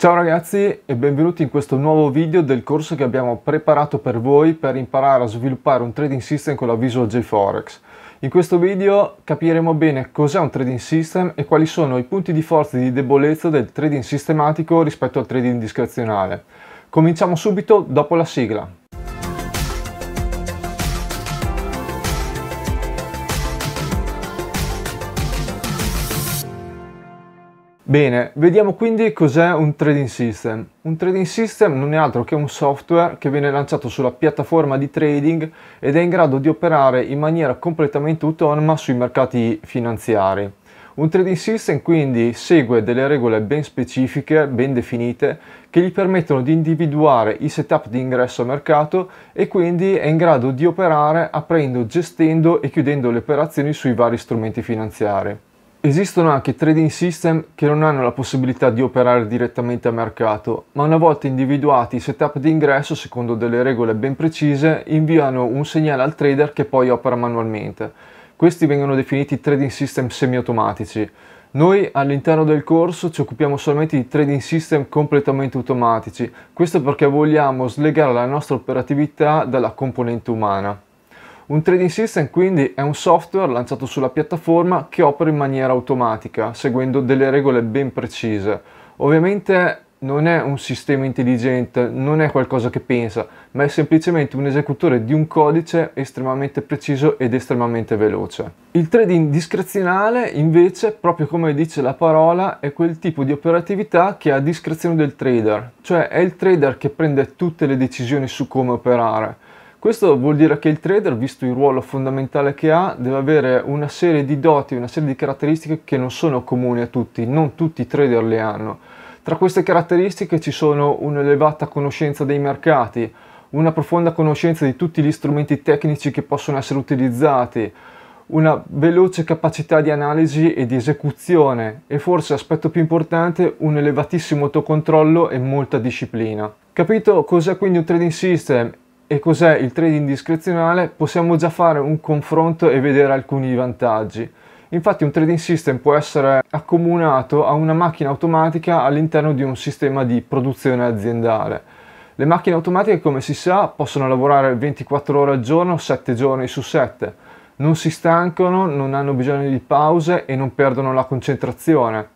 Ciao ragazzi e benvenuti in questo nuovo video del corso che abbiamo preparato per voi per imparare a sviluppare un trading system con la Visual J Forex. In questo video capiremo bene cos'è un trading system e quali sono i punti di forza e di debolezza del trading sistematico rispetto al trading discrezionale. Cominciamo subito dopo la sigla. Bene, vediamo quindi cos'è un trading system. Un trading system non è altro che un software che viene lanciato sulla piattaforma di trading ed è in grado di operare in maniera completamente autonoma sui mercati finanziari. Un trading system quindi segue delle regole ben specifiche, ben definite, che gli permettono di individuare i setup di ingresso a mercato e quindi è in grado di operare aprendo, gestendo e chiudendo le operazioni sui vari strumenti finanziari. Esistono anche trading system che non hanno la possibilità di operare direttamente a mercato, ma una volta individuati i setup di ingresso secondo delle regole ben precise, inviano un segnale al trader che poi opera manualmente. Questi vengono definiti trading system semi-automatici. Noi all'interno del corso ci occupiamo solamente di trading system completamente automatici, questo perché vogliamo slegare la nostra operatività dalla componente umana. Un trading system quindi è un software lanciato sulla piattaforma che opera in maniera automatica, seguendo delle regole ben precise. Ovviamente non è un sistema intelligente, non è qualcosa che pensa, ma è semplicemente un esecutore di un codice estremamente preciso ed estremamente veloce. Il trading discrezionale, invece, proprio come dice la parola, è quel tipo di operatività che è a discrezione del trader, cioè è il trader che prende tutte le decisioni su come operare questo vuol dire che il trader, visto il ruolo fondamentale che ha, deve avere una serie di doti, una serie di caratteristiche che non sono comuni a tutti, non tutti i trader le hanno. Tra queste caratteristiche ci sono un'elevata conoscenza dei mercati, una profonda conoscenza di tutti gli strumenti tecnici che possono essere utilizzati, una veloce capacità di analisi e di esecuzione e forse aspetto più importante un elevatissimo autocontrollo e molta disciplina. Capito cos'è quindi un trading system e cos'è il trading discrezionale, possiamo già fare un confronto e vedere alcuni vantaggi. Infatti un trading system può essere accomunato a una macchina automatica all'interno di un sistema di produzione aziendale. Le macchine automatiche, come si sa, possono lavorare 24 ore al giorno, 7 giorni su 7. Non si stancano, non hanno bisogno di pause e non perdono la concentrazione.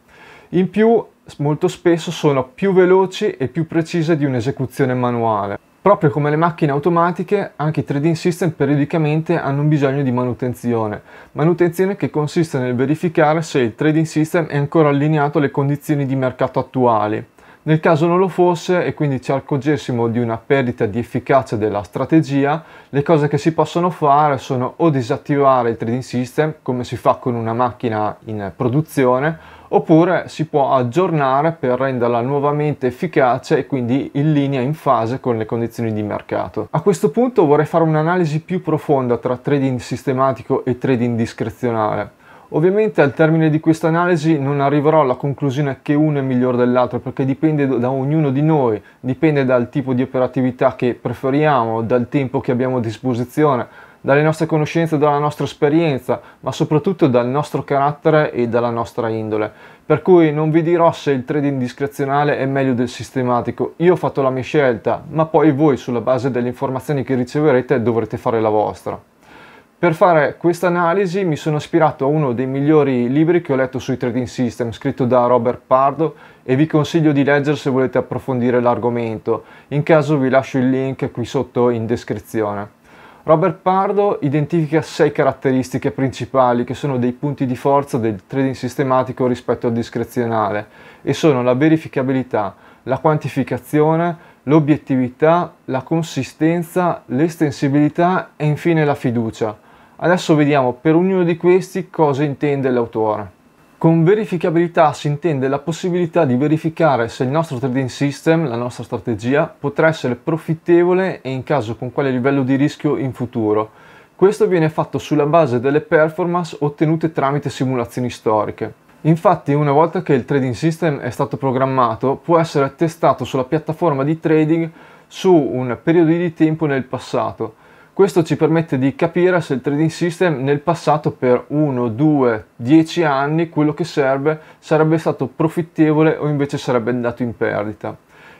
In più, molto spesso sono più veloci e più precise di un'esecuzione manuale. Proprio come le macchine automatiche, anche i trading system periodicamente hanno bisogno di manutenzione, manutenzione che consiste nel verificare se il trading system è ancora allineato alle condizioni di mercato attuali. Nel caso non lo fosse e quindi ci accorgessimo di una perdita di efficacia della strategia, le cose che si possono fare sono o disattivare il trading system come si fa con una macchina in produzione oppure si può aggiornare per renderla nuovamente efficace e quindi in linea, in fase con le condizioni di mercato. A questo punto vorrei fare un'analisi più profonda tra trading sistematico e trading discrezionale. Ovviamente al termine di questa analisi non arriverò alla conclusione che uno è migliore dell'altro perché dipende da ognuno di noi, dipende dal tipo di operatività che preferiamo, dal tempo che abbiamo a disposizione, dalle nostre conoscenze, dalla nostra esperienza, ma soprattutto dal nostro carattere e dalla nostra indole. Per cui non vi dirò se il trading discrezionale è meglio del sistematico, io ho fatto la mia scelta, ma poi voi sulla base delle informazioni che riceverete dovrete fare la vostra. Per fare questa analisi mi sono ispirato a uno dei migliori libri che ho letto sui trading system, scritto da Robert Pardo e vi consiglio di leggere se volete approfondire l'argomento. In caso vi lascio il link qui sotto in descrizione. Robert Pardo identifica sei caratteristiche principali che sono dei punti di forza del trading sistematico rispetto al discrezionale e sono la verificabilità, la quantificazione, l'obiettività, la consistenza, l'estensibilità e infine la fiducia. Adesso vediamo per ognuno di questi cosa intende l'autore. Con verificabilità si intende la possibilità di verificare se il nostro trading system, la nostra strategia, potrà essere profittevole e in caso con quale livello di rischio in futuro. Questo viene fatto sulla base delle performance ottenute tramite simulazioni storiche. Infatti una volta che il trading system è stato programmato può essere testato sulla piattaforma di trading su un periodo di tempo nel passato questo ci permette di capire se il trading system nel passato per 1, 2, 10 anni quello che serve sarebbe stato profittevole o invece sarebbe andato in perdita.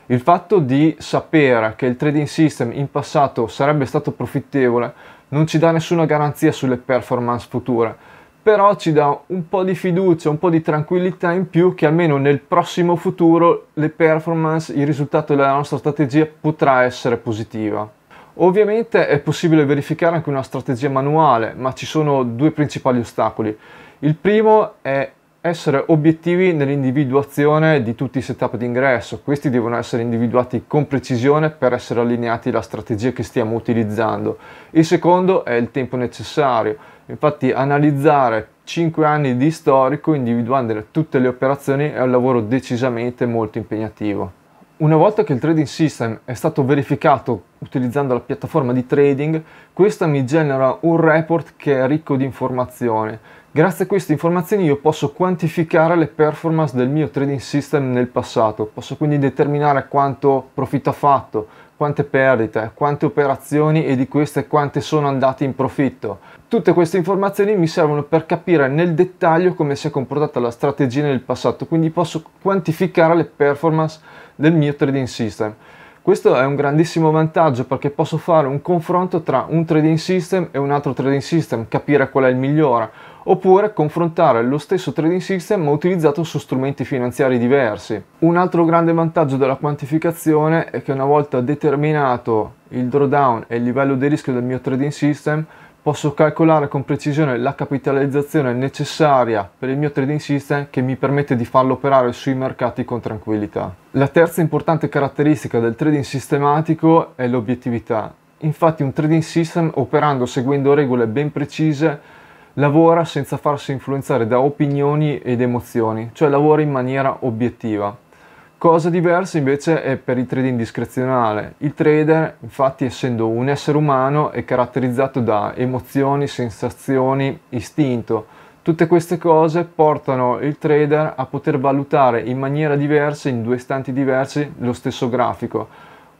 Il fatto di sapere che il trading system in passato sarebbe stato profittevole non ci dà nessuna garanzia sulle performance future, però ci dà un po' di fiducia, un po' di tranquillità in più che almeno nel prossimo futuro le performance, il risultato della nostra strategia potrà essere positiva. Ovviamente è possibile verificare anche una strategia manuale, ma ci sono due principali ostacoli. Il primo è essere obiettivi nell'individuazione di tutti i setup d'ingresso. Questi devono essere individuati con precisione per essere allineati alla strategia che stiamo utilizzando. Il secondo è il tempo necessario. Infatti analizzare 5 anni di storico individuando tutte le operazioni è un lavoro decisamente molto impegnativo. Una volta che il trading system è stato verificato utilizzando la piattaforma di trading, questa mi genera un report che è ricco di informazioni. Grazie a queste informazioni io posso quantificare le performance del mio trading system nel passato, posso quindi determinare quanto profitto ha fatto, quante perdite, quante operazioni e di queste quante sono andate in profitto. Tutte queste informazioni mi servono per capire nel dettaglio come si è comportata la strategia nel passato, quindi posso quantificare le performance del mio trading system. Questo è un grandissimo vantaggio perché posso fare un confronto tra un trading system e un altro trading system, capire qual è il migliore, oppure confrontare lo stesso trading system ma utilizzato su strumenti finanziari diversi. Un altro grande vantaggio della quantificazione è che una volta determinato il drawdown e il livello di rischio del mio trading system, posso calcolare con precisione la capitalizzazione necessaria per il mio trading system che mi permette di farlo operare sui mercati con tranquillità. La terza importante caratteristica del trading sistematico è l'obiettività. Infatti un trading system operando seguendo regole ben precise lavora senza farsi influenzare da opinioni ed emozioni, cioè lavora in maniera obiettiva. Cosa diversa invece è per il trading discrezionale. Il trader, infatti, essendo un essere umano, è caratterizzato da emozioni, sensazioni, istinto. Tutte queste cose portano il trader a poter valutare in maniera diversa, in due istanti diversi, lo stesso grafico.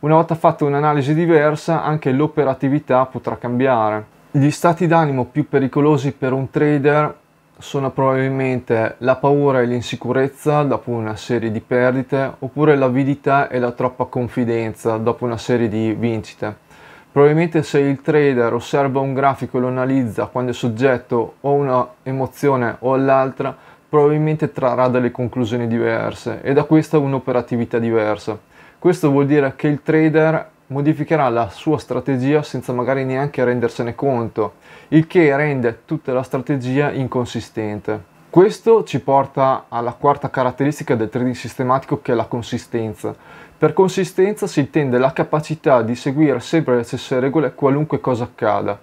Una volta fatta un'analisi diversa, anche l'operatività potrà cambiare. Gli stati d'animo più pericolosi per un trader sono probabilmente la paura e l'insicurezza dopo una serie di perdite oppure l'avidità e la troppa confidenza dopo una serie di vincite. Probabilmente se il trader osserva un grafico e lo analizza quando è soggetto o a una emozione o all'altra, probabilmente trarrà delle conclusioni diverse e da questa un'operatività diversa. Questo vuol dire che il trader modificherà la sua strategia senza magari neanche rendersene conto, il che rende tutta la strategia inconsistente. Questo ci porta alla quarta caratteristica del trading sistematico che è la consistenza. Per consistenza si intende la capacità di seguire sempre le stesse regole qualunque cosa accada.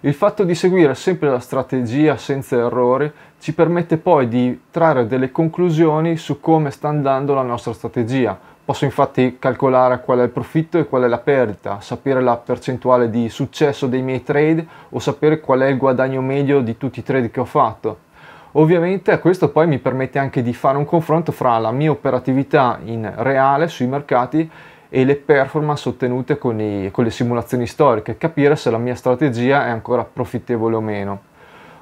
Il fatto di seguire sempre la strategia senza errori ci permette poi di trarre delle conclusioni su come sta andando la nostra strategia, Posso infatti calcolare qual è il profitto e qual è la perdita, sapere la percentuale di successo dei miei trade o sapere qual è il guadagno medio di tutti i trade che ho fatto. Ovviamente questo poi mi permette anche di fare un confronto fra la mia operatività in reale sui mercati e le performance ottenute con, i, con le simulazioni storiche, capire se la mia strategia è ancora profittevole o meno.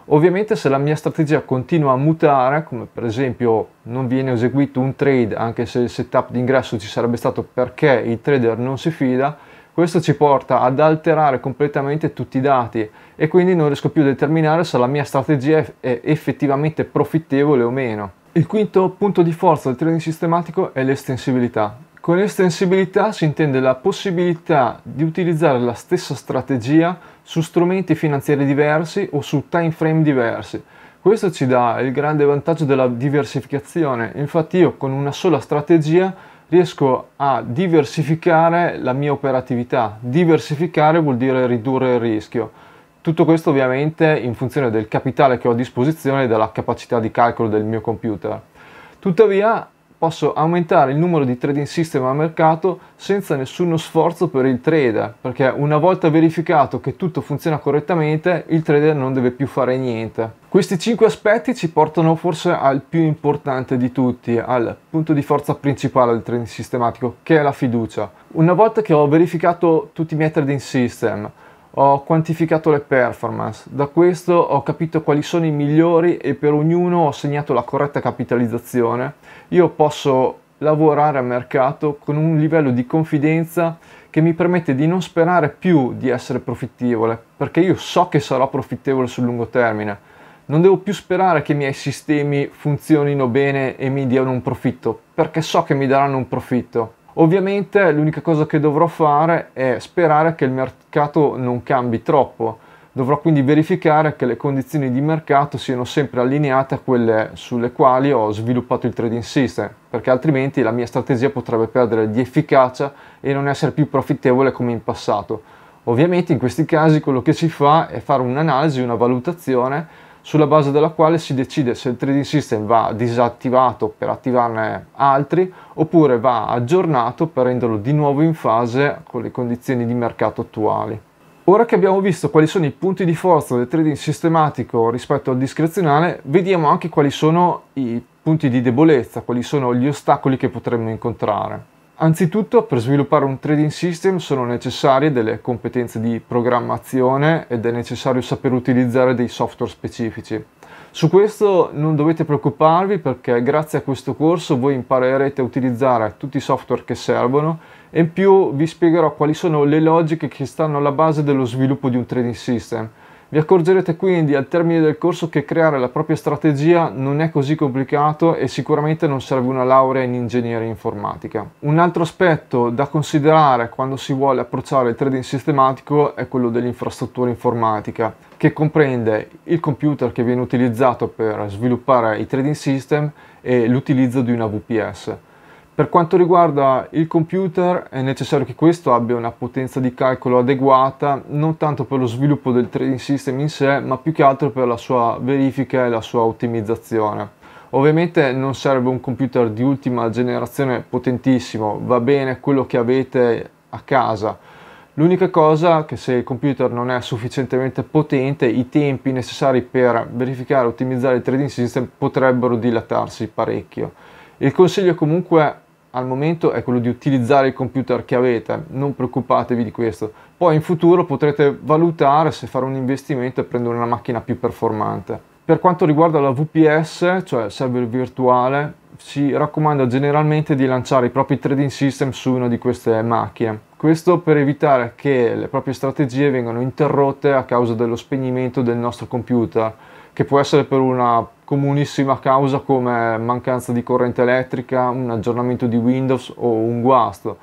Ovviamente se la mia strategia continua a mutare, come per esempio non viene eseguito un trade anche se il setup d'ingresso ci sarebbe stato perché il trader non si fida, questo ci porta ad alterare completamente tutti i dati e quindi non riesco più a determinare se la mia strategia è effettivamente profittevole o meno. Il quinto punto di forza del trading sistematico è l'estensibilità. Con estensibilità si intende la possibilità di utilizzare la stessa strategia su strumenti finanziari diversi o su time frame diversi. Questo ci dà il grande vantaggio della diversificazione, infatti io con una sola strategia riesco a diversificare la mia operatività. Diversificare vuol dire ridurre il rischio. Tutto questo ovviamente in funzione del capitale che ho a disposizione e della capacità di calcolo del mio computer. Tuttavia posso aumentare il numero di trading system a mercato senza nessuno sforzo per il trader, perché una volta verificato che tutto funziona correttamente, il trader non deve più fare niente. Questi 5 aspetti ci portano forse al più importante di tutti, al punto di forza principale del trading sistematico, che è la fiducia. Una volta che ho verificato tutti i miei trading system, ho quantificato le performance, da questo ho capito quali sono i migliori e per ognuno ho segnato la corretta capitalizzazione. Io posso lavorare a mercato con un livello di confidenza che mi permette di non sperare più di essere profittevole, perché io so che sarò profittevole sul lungo termine. Non devo più sperare che i miei sistemi funzionino bene e mi diano un profitto, perché so che mi daranno un profitto. Ovviamente l'unica cosa che dovrò fare è sperare che il mercato non cambi troppo. Dovrò quindi verificare che le condizioni di mercato siano sempre allineate a quelle sulle quali ho sviluppato il trading system, perché altrimenti la mia strategia potrebbe perdere di efficacia e non essere più profittevole come in passato. Ovviamente in questi casi quello che si fa è fare un'analisi, una valutazione sulla base della quale si decide se il trading system va disattivato per attivarne altri oppure va aggiornato per renderlo di nuovo in fase con le condizioni di mercato attuali. Ora che abbiamo visto quali sono i punti di forza del trading sistematico rispetto al discrezionale, vediamo anche quali sono i punti di debolezza, quali sono gli ostacoli che potremmo incontrare. Anzitutto per sviluppare un trading system sono necessarie delle competenze di programmazione ed è necessario saper utilizzare dei software specifici. Su questo non dovete preoccuparvi perché grazie a questo corso voi imparerete a utilizzare tutti i software che servono e in più vi spiegherò quali sono le logiche che stanno alla base dello sviluppo di un trading system vi accorgerete quindi al termine del corso che creare la propria strategia non è così complicato e sicuramente non serve una laurea in ingegneria informatica. Un altro aspetto da considerare quando si vuole approcciare il trading sistematico è quello dell'infrastruttura informatica, che comprende il computer che viene utilizzato per sviluppare i trading system e l'utilizzo di una VPS. Per quanto riguarda il computer è necessario che questo abbia una potenza di calcolo adeguata non tanto per lo sviluppo del trading system in sé ma più che altro per la sua verifica e la sua ottimizzazione. Ovviamente non serve un computer di ultima generazione potentissimo, va bene quello che avete a casa. L'unica cosa è che se il computer non è sufficientemente potente i tempi necessari per verificare e ottimizzare il trading system potrebbero dilatarsi parecchio. Il consiglio comunque al momento è quello di utilizzare il computer che avete, non preoccupatevi di questo. Poi in futuro potrete valutare se fare un investimento e prendere una macchina più performante. Per quanto riguarda la VPS, cioè server virtuale, si raccomanda generalmente di lanciare i propri trading system su una di queste macchine. Questo per evitare che le proprie strategie vengano interrotte a causa dello spegnimento del nostro computer, che può essere per una comunissima causa come mancanza di corrente elettrica, un aggiornamento di Windows o un guasto.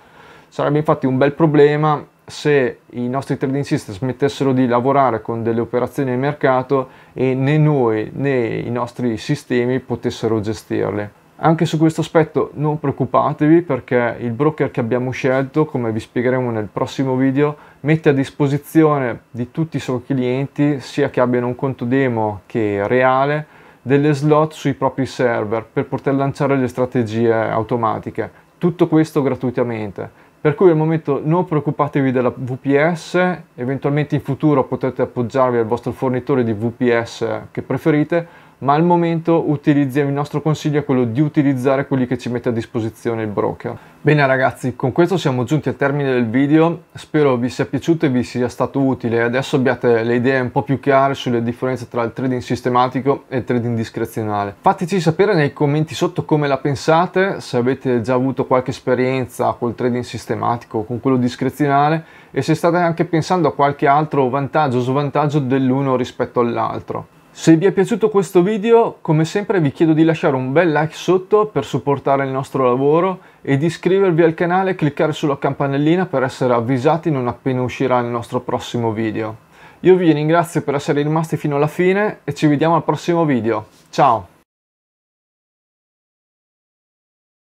Sarebbe infatti un bel problema se i nostri trading system smettessero di lavorare con delle operazioni di mercato e né noi né i nostri sistemi potessero gestirle. Anche su questo aspetto non preoccupatevi perché il broker che abbiamo scelto, come vi spiegheremo nel prossimo video, mette a disposizione di tutti i suoi clienti, sia che abbiano un conto demo che reale, delle slot sui propri server per poter lanciare le strategie automatiche. Tutto questo gratuitamente. Per cui al momento non preoccupatevi della VPS, eventualmente in futuro potete appoggiarvi al vostro fornitore di VPS che preferite, ma al momento utilizzi, il nostro consiglio è quello di utilizzare quelli che ci mette a disposizione il broker. Bene ragazzi, con questo siamo giunti al termine del video, spero vi sia piaciuto e vi sia stato utile. Adesso abbiate le idee un po' più chiare sulle differenze tra il trading sistematico e il trading discrezionale. Fateci sapere nei commenti sotto come la pensate, se avete già avuto qualche esperienza col trading sistematico o con quello discrezionale e se state anche pensando a qualche altro vantaggio o svantaggio dell'uno rispetto all'altro. Se vi è piaciuto questo video, come sempre vi chiedo di lasciare un bel like sotto per supportare il nostro lavoro e di iscrivervi al canale e cliccare sulla campanellina per essere avvisati non appena uscirà il nostro prossimo video. Io vi ringrazio per essere rimasti fino alla fine e ci vediamo al prossimo video. Ciao!